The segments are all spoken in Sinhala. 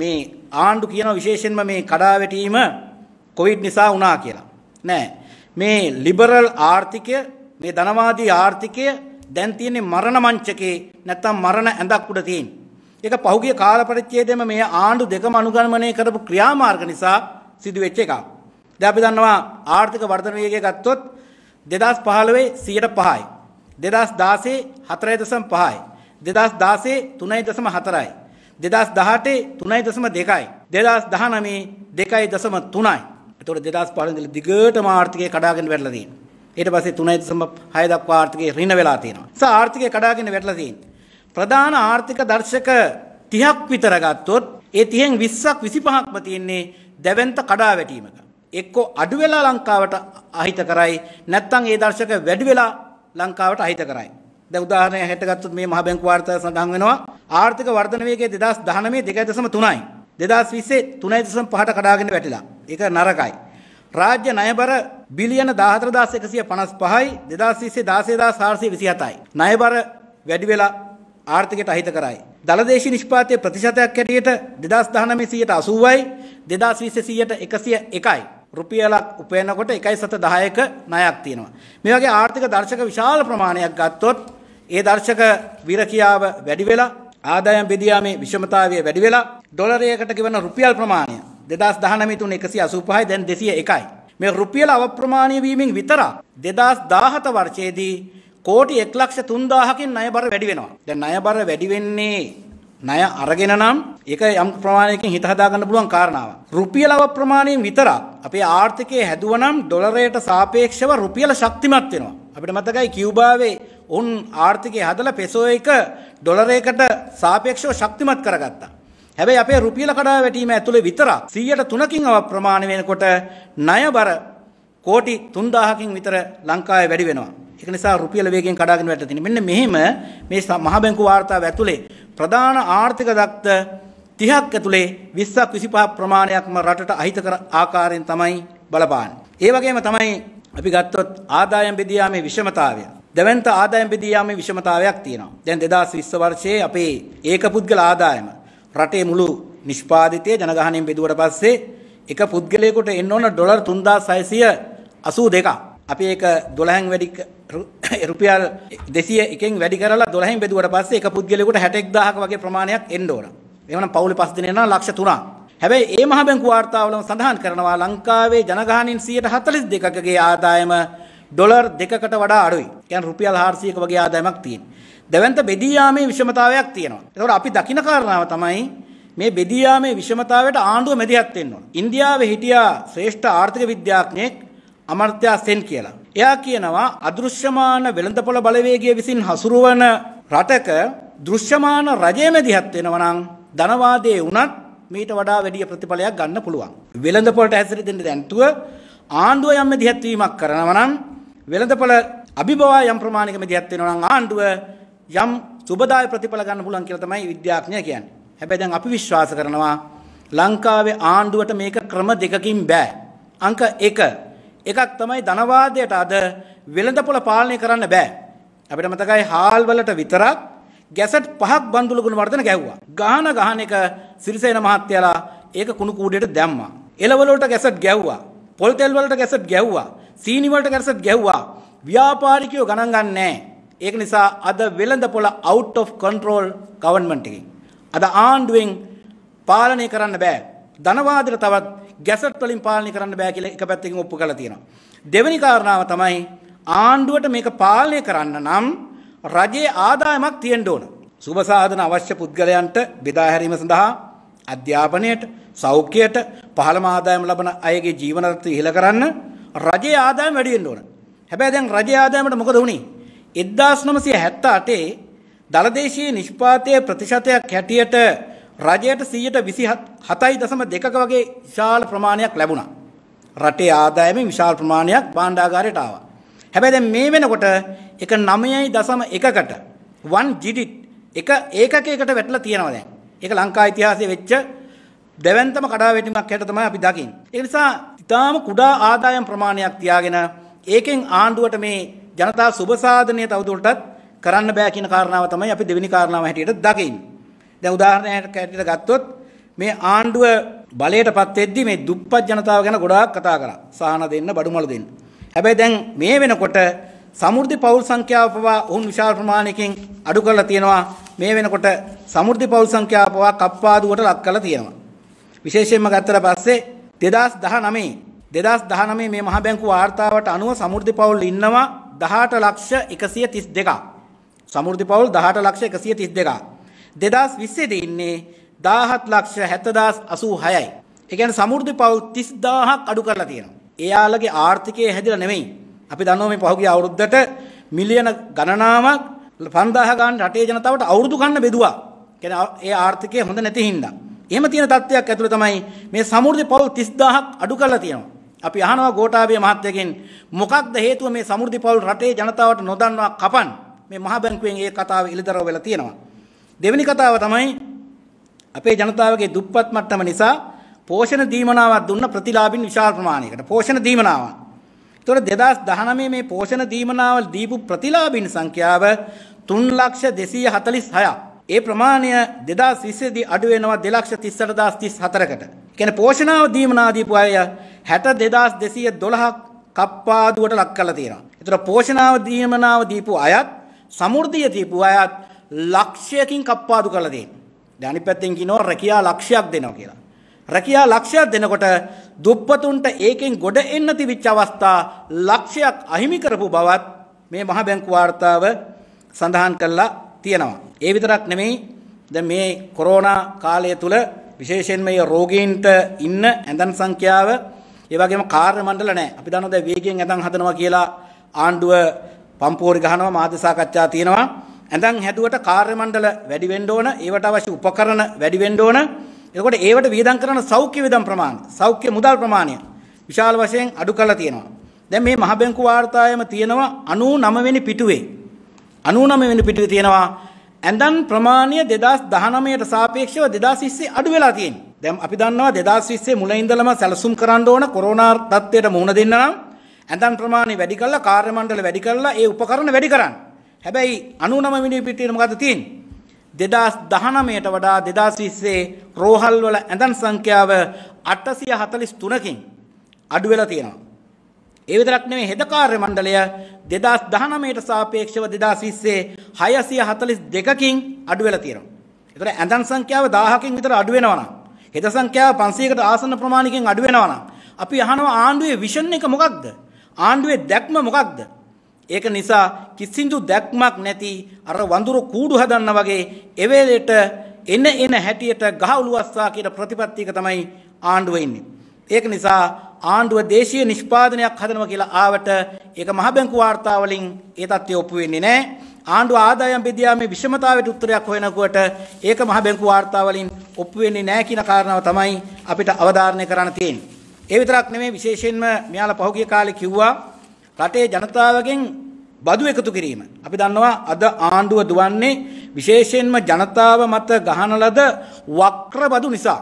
මේ ආණ්ඩු කියන විශේෂයෙන්ම මේ කඩාවැටීම කොවිඩ් නිසා වුණා කියලා. නෑ. මේ ලිබරල් ආර්ථිකය මේ ධනවාදී ආර්ථිකය දැන් තියෙන්නේ මරණ මංචකේ නැත්තම් මරණ ඇඳක් උඩ තියෙන. ඒක පහුගිය කාල පරිච්ඡේදයේම මේ ආණ්ඩු දෙකම අනුගමනය කරපු ක්‍රියාමාර්ග නිසා සිදුවෙච්ච එකක්. දැන් අපි දන්නවා ආර්ථික වර්ධන වේගය ගත්තොත් 2015 105යි. 2016 4.5යි. 2016 3.4යි. දෙදස් දහටේ තුනයි දසම දෙකයි. දෙදස් දහනමේ දෙකයි දසම තුනයි. තොට දෙදස් පාලඳල දිගට මාර්ථකය කඩාගෙන වැටලදී. ඒට පසේ තුනයි දසම හයදක් ආර්ථකය රිණ වෙලා තියෙනවා. ස ආර්ථකය කඩාගෙන වැටලදී. ප්‍රධාන ආර්ථික දර්ශක තිහක් විතරගත්තොත් ඒ තියෙන් විස්සක් විසිපහක්ම තියෙන්නේ දැවන්ත කඩා වැටීමක. එක්කෝ අඩුවෙලා ලංකාවට අහිත කරයි නැත්තං ඒ දර්ශක වැඩිවෙලා ලංකාවට අහිත කරයි. දැ උදාහරණය හැටගත්තුත් මේ මහ බැංකු වාර්තා සඳහන් වෙනවා ආර්ථික වර්ධන වේගය 2019 2.3යි 2020 3.5ට කඩාගෙන වැටිලා. ඒක නරකයි. රාජ්‍ය ණයබර බිලියන 14155යි 2020 16427යි. ණයබර වැඩි වෙලා ආර්ථිකයට අහිත කරයි. දලදේශී නිෂ්පාතයේ ප්‍රතිශතයක් හැටියට 2019 180යි 2020 101යි. රුපියලක් උපයනකොට 1.10ක ණයක් තියෙනවා. මේ වගේ ආර්ථික දර්ශක විශාල ප්‍රමාණයක් ගත්තොත් ඒ දර්ශක විරකියාව වැඩි වෙලා ආදායම් බෙදියාමේ විෂමතාවය වැඩි වෙලා ඩොලරයකට ගෙවන රුපියල් ප්‍රමාණය 2019 තුන 185යි දැන් 201යි. මේ රුපියල අවප්‍රමාණීය වීමෙන් විතර 2017 වර්ෂයේදී කෝටි 1,03,000කින් ණයබර වැඩි වෙනවා. දැන් ණයබර වැඩි වෙන්නේ ණය අරගෙන නම් ඒක යම් ප්‍රමාණයකින් හිත හදා ගන්න පුළුවන් කාරණාවක්. රුපියල අවප්‍රමාණයෙන් විතරක් අපේ ආර්ථිකය හැදුවනම් ඩොලරයට සාපේක්ෂව රුපියල ශක්තිමත් වෙනවා. අපිට මතකයි කියුබාවේ උන් ආර්ථිකය හදලා පෙසෝ එක ඩොලරයකට සාපේක්ෂව ශක්තිමත් කරගත්තා. හැබැයි අපේ රුපියල කඩා වැටීම ඇතුළේ විතරක් 100%කින් අව ප්‍රමාණ වෙනකොට ණය බර කෝටි 3000කින් විතර ලංකාවේ වැඩි වෙනවා. ඒක නිසා රුපියල වේගයෙන් කඩාගෙන වැටලා තියෙන. මෙන්න මෙහිම මේ මහ බැංකු වාර්තාව ඇතුලේ ප්‍රධාන ආර්ථික දක්ත 30ක් ඇතුලේ 20ක් 25 ප්‍රමාණයක්ම රටට අහිත කර ආකාරයෙන් තමයි බලපාන්නේ. ඒ වගේම තමයි අපි ගත්තොත් ආදායම් බෙදියාමේ විෂමතාවය. දැවන්ත ආදායම් බෙදී යාමේ විෂමතාවයක් තියෙනවා. දැන් 2020 වර්ෂයේ අපේ ඒකපුද්ගල ආදායම රටේ මුළු නිෂ්පාදිතය ජනගහණයෙන් බෙදුවට පස්සේ එක පුද්ගලයෙකුට එන්න ඕන ඩොලර් 3682ක්. අපි ඒක 12න් වැඩි රුපියල් 201න් වැඩි කරලා 12න් බෙදුවට පස්සේ එක පුද්ගලයෙකුට 61000ක වගේ ප්‍රමාණයක් එන්න ඕන. එහෙනම් පවුලේ පස් දිනේ නම් ලක්ෂ 3ක්. හැබැයි ඒ මහ බැංකු වාර්තාවලම සඳහන් කරනවා ලංකාවේ ජනගහණයෙන් 142කගේ ආදායම ඩොලර් දෙකකට වඩා අඩුයි. කියන්නේ රුපියල් 400ක වගේ ආදායමක් තියෙන. දැවැන්ත බෙදී යාමේ විෂමතාවයක් තියෙනවා. ඒතකොට අපි දකින කාරණාව තමයි මේ බෙදී යාමේ විෂමතාවයට ආණ්ඩුව මැදිහත් වෙන්න ඕන. ඉන්දියාවේ හිටියා ශ්‍රේෂ්ඨ ආර්ථික විද්‍යාඥයෙක් අමර්ත්‍යා සෙන් කියලා. එයා කියනවා අදෘශ්‍යමාන වෙළඳපොළ බලවේගය විසින් හසුරුවන රටක දෘශ්‍යමාන රජය මැදිහත් වෙනවා නම් ධනවාදයේ උනත් මීට වඩා වැඩිය ප්‍රතිඵලයක් ගන්න පුළුවන්. වෙළඳපොළට හැසිරෙන්න දැන්තුව ආණ්ඩුව යම් මැදිහත් වීමක් කරනවා නම් වෙළඳපොළ අභිභවා යම් ප්‍රමාණිකම දියත් වෙනවා නම් ආණ්ඩුව යම් සුබදාය ප්‍රතිඵල ගන්න පුළුවන් කියලා තමයි විද්‍යාඥය කියන්නේ. හැබැයි දැන් අපි විශ්වාස කරනවා ලංකාවේ ආණ්ඩුවට මේක ක්‍රම දෙකකින් බෑ. අංක 1 එකක් තමයි ධනවාදයට අද වෙළඳපොළ පාලනය කරන්න බෑ. අපිට මතකයි හාල් වලට විතරක් ගැසට් පහක් බන්දුල ගුණවර්ධන ගැව්වා. ගාන ගහන එක සිරිසේන මහත්තයලා ඒක කුණු කූඩේට දැම්මා. එළවලට ගැසට් ගැව්වා. පොල් තෙල් වලට ගැසට් ගැහුවා. සීනි වලට ගැසට් ගැහුවා. ව්‍යාපාරිකයෝ ගණන් ගන්නෑ. ඒක නිසා අද වෙළඳ පොළ out of control government එකකින් අද ආණ්ඩුවෙන් පාලනය කරන්න බෑ. ධනවාදයට තවත් ගැසට් වලින් පාලනය කරන්න බෑ කියලා එක පැත්තකින් ඔප්පු කරලා තියෙනවා. දෙවෙනි කාරණාව තමයි ආණ්ඩුවට මේක පාලනය කරන්න නම් රජයේ ආදායමක් තියෙන්න ඕන. සුබසාධන අවශ්‍ය පුද්ගලයන්ට බෙදා හැරීම සඳහා අධ්‍යාපනයට සෞඛ්‍යයට පහළම ආදායම ලබන අයගේ ජීවන රටේ ඉහළ කරන්න රජයේ ආදායම වැඩි වෙන්න ඕන. හැබැයි දැන් රජයේ ආදායමට මොකද වුනේ? 1978 දලදේශීය නිෂ්පාතයේ ප්‍රතිශතයක් හැටියට රජයට 127.2ක වගේ විශාල ප්‍රමාණයක් ලැබුණා. රටේ ආදායමේ විශාල ප්‍රමාණයක් භාණ්ඩාගාරයට ආවා. හැබැයි දැන් මේ වෙනකොට එක 9.1කට 1 digit එක ඒකකයකට වැටලා තියෙනවා දැන්. ඒක ලංකා ඉතිහාසයේ වෙච්ච දැවන්තම කඩාවැටීමක් හැට තමයි අපි දකින්. ඒ නිසා ඉතාම කුඩා ආදායම් ප්‍රමාණයක් තියාගෙන ඒකෙන් ආණ්ඩුවට මේ ජනතා සුබසාධනය තවදුරටත් කරන්න බෑ කියන කාරණාව තමයි අපි දෙවෙනි කාරණාව හැටියට දකින්. දැන් උදාහරණයක් හැටියට ගත්තොත් මේ ආණ්ඩුව බලයට පත් වෙද්දි මේ දුප්පත් ජනතාව ගැන ගොඩාක් කතා කරා. සාහන දෙන්න, බඩුමල දෙන්න. හැබැයි දැන් මේ වෙනකොට සමෘද්ධි පවුල් සංඛ්‍යාව පවා ඔවුන් විශාල ප්‍රමාණයකින් අඩු කරලා තියෙනවා. මේ වෙනකොට සමෘද්ධි පවුල් සංඛ්‍යාව පවා කප්පාදුවට ලක් කරලා තියෙනවා. විශේෂයෙන්ම ගත්තර පස්සේ දෙදස් දහ නමේ දෙදස් දහනමේ මේ මහ බැංකු වාර්තාවට අනුව සමුෘධි පවුල් ඉන්නවා දහට ලක්ෂ එකසිය තිස් දෙක සමුෘධි පවුල් දහට ලක්ෂ එකසිය තිස් දෙක දෙදස් විස්සේද ඉන්නේ දාහත් ලක්ෂ හැත්තදස් අසූ හයයි එකන සමුෘධි පවුල් තිස් දාහක් අඩු කරලා තියෙන එයාලගේ ආර්ථිකය හැදිල නෙමෙයි අපි දන්නව මේ පහුගේ අවුරුද්ධට මිලියන ගණනාවක් පන්දාහගන් රටේ ජනතාවට අවුරදු ගන්න බෙදවා කෙන ඒ ආර්ථිකය හොඳ නැති හින්දා එහෙම තියෙන තත්ත්වයක් ඇතුළේ තමයි මේ සමෘද්ධි පවුල් 30000ක් අඩු කරලා තියෙනවා. අපි අහනවා ගෝඨාභය මහත්තයගෙන් මොකක්ද හේතුව මේ සමෘද්ධි පවුල් රටේ ජනතාවට නොදන්වා කපන් මේ මහ බැංකුවෙන් ඒ කතාව එළිදරව් වෙලා තියෙනවා. දෙවෙනි කතාව තමයි අපේ ජනතාවගේ දුප්පත් මට්ටම නිසා පෝෂණ දීමනාවක් දුන්න ප්‍රතිලාභින් විශාල ප්‍රමාණයකට පෝෂණ දීමනාව. ඒතකොට 2019 මේ පෝෂණ දීමනාව දීපු ප්‍රතිලාභින් සංඛ්‍යාව 3246ක්. ඒ ප්‍රමාණය 2020 දී අඩු වෙනවා 238034කට. කියන්නේ පෝෂණාව දීමනාදීපු අය 62212ක් කප්පාදුවට ලක් කරලා තියෙනවා. ඒතර පෝෂණාව දීමනාව දීපු අයත් සමෘද්ධිය දීපු අයත් ලක්ෂයකින් කප්පාදු කරලා තියෙනවා. දැන් අනිත් පැත්තෙන් කියනවා රැකියා ලක්ෂයක් දෙනවා කියලා. රැකියා ලක්ෂයක් දෙනකොට දුප්පතුන්ට ඒකෙන් ගොඩ එන්න තිබිච්ච අවස්ථා ලක්ෂයක් අහිමි කරපු බවත් මේ මහ බැංකු වාර්තාව සඳහන් කරලා තියෙනවා. ඒ විතරක් නෙමෙයි දැන් මේ කොරෝනා කාලය තුල විශේෂයෙන් මේ රෝගීන්ට ඉන්න ඇඳන් සංඛ්‍යාව ඒ වගේම කාර්ය මණ්ඩල නැහැ. අපි දන්නවා දැන් වේගයෙන් ඇඳන් හදනවා කියලා ආණ්ඩුව පම්පෝරි ගහනවා මාධ්‍ය සාකච්ඡා තියෙනවා. ඇඳන් හැදුවට කාර්ය මණ්ඩල වැඩි වෙන්න ඕන, ඒවට අවශ්‍ය උපකරණ වැඩි වෙන්න ඕන. එතකොට ඒවට වියදම් කරන සෞඛ්‍ය වියදම් ප්‍රමාණය, සෞඛ්‍ය මුදල් ප්‍රමාණය විශාල වශයෙන් අඩු කරලා තියෙනවා. දැන් මේ මහ බැංකු වාර්තායම තියෙනවා 99 වෙනි පිටුවේ 99 වෙනි පිටුවේ තියෙනවා ඇඳන් ප්‍රමාණය දෙදස් දහනමයට සාපේක්ෂව දෙදාශිස්සේ අඩු වෙලා තියෙන් දැම් අපි දන්නවා දෙදස්විස්සේ මුල ඉඳලම සැලසුම් කරන්න ඕන කොරෝනා තත්වයට මුහුණ දෙන්නම් ඇඳන් ප්‍රමාණය වැඩි කල්ල කාර්මණ්ඩල වැඩි කරලා ඒ උපකරණ වැඩි කරන්න හැබැයි අනුනම මිනි පිටීම ගත තින් දෙදස් දහනමයට වඩා දෙදස්විස්සේ රෝහල් වල ඇඳන් සංඛ්‍යාව අටසිය හතලිස් තුනකින් අඩුවෙලා තියෙනවා ඒ විතරක් නෙමෙයි හෙද කාර්ය මණ්ඩලය 2019ට සාපේක්ෂව 2020 642කින් අඩු වෙලා තියෙනවා. ඒතර ඇඳන් සංඛ්‍යාව 1000කින් විතර අඩු වෙනවා නම් හෙද සංඛ්‍යාව 500කට ආසන්න ප්‍රමාණයකින් අඩු වෙනවා නම් අපි අහනවා ආණ්ඩුවේ විෂන් එක මොකක්ද? ආණ්ඩුවේ දැක්ම මොකක්ද? ඒක නිසා කිසිඳු දැක්මක් නැති අර වඳුරු කූඩු හදන්න වගේ එවේලෙට එන එන හැටියට ගහ උලුවස්සා කියන ප්‍රතිපත්තියක තමයි ආණ්ඩුව ඉන්නේ. ඒක නිසා ආණ්ඩුව දේශීය නිෂ්පාදනයක් හදනවා කියලා ආවට ඒක මහ බැංකු වාර්තා වලින් ඒ தත්ත්වය ඔප්පු වෙන්නේ නැහැ. ආණ්ඩුව ආදායම් බෙදීමේ විෂමතාවයට උත්තරයක් හොයනකොට ඒක මහ බැංකු වාර්තා වලින් ඔප්පු වෙන්නේ නැහැ කියන කාරණාව තමයි අපිට අවධාරණය කරන්න තියෙන්නේ. ඒ විතරක් නෙමෙයි විශේෂයෙන්ම මෙයාලා පහුගිය කාලේ කිව්වා රටේ ජනතාවගෙන් බදු එකතු කිරීම. අපි දන්නවා අද ආණ්ඩුව දුවන්නේ විශේෂයෙන්ම ජනතාව මත ගහන ලද වක්‍ර බදු නිසා.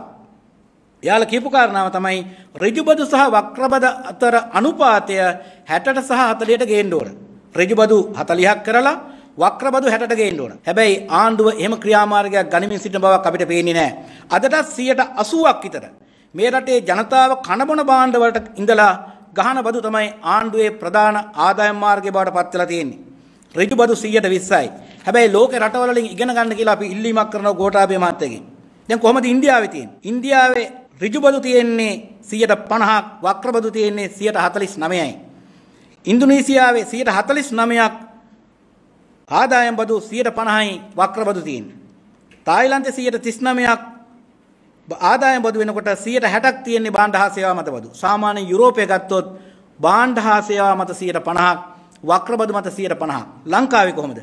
යාල කියපු කාරණාව තමයි ඍජුබදු සහ වක්‍රබද අතර අනුපාතය 60ට සහ 40ට ගේන්න ඕන. ඍජුබදු 40ක් කරලා වක්‍රබදු 60ට ගේන්න ඕන. හැබැයි ආණ්ඩුව එහෙම ක්‍රියාමාර්ගයක් ගනිමින් සිටින බවක් අපිට පේන්නේ නැහැ. අදටත් 80ක් විතර මේ රටේ ජනතාව කනබොන භාණ්ඩ වලට ඉඳලා ගහන බදු තමයි ආණ්ඩුවේ ප්‍රධාන ආදායම් මාර්ගය බවට පත් වෙලා තියෙන්නේ. ඍජුබදු 120යි. හැබැයි ලෝකේ රටවල වලින් ඉගෙන ගන්න කියලා අපි ඉල්ලීමක් කරනවා ගෝඨාභය මහත්තයගෙන්. දැන් කොහොමද ඉන්දියාවේ තියෙන්නේ? ඉන්දියාවේ ඍජුබදු තියෙන්නේ 150ක් වක්‍රබදු තියෙන්නේ 149යි. ඉන්දුනීසියාවේ 149ක් ආදායම් බදු 150යි වක්‍රබදු තියෙන්නේ. තායිලන්තේ 139ක් ආදායම් බදු වෙනකොට 160ක් තියෙන්නේ භාණ්ඩ හා සේවා මත බදු. සාමාන්‍ය යුරෝපය ගත්තොත් භාණ්ඩ හා සේවා මත 150ක් වක්‍රබදු මත 150ක්. ලංකාවේ කොහොමද?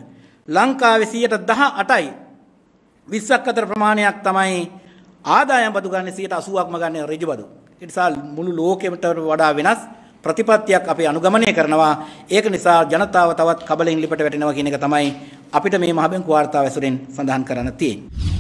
ලංකාවේ 118යි 20ක් අතර ප්‍රමාණයක් තමයි ආදායම් බදු ගන්න 180ක්ම ගන්න ඍජු බදු. ඒ නිසා මුළු ලෝකෙට වඩා වෙනස් ප්‍රතිපත්තියක් අපි අනුගමනය කරනවා. ඒක නිසා ජනතාව තවත් කබලෙන් ලිපට වැටෙනවා කියන එක තමයි අපිට මේ මහ බැංකු වාර්තාව ඇසුරෙන් සඳහන් කරන්න තියෙන්නේ.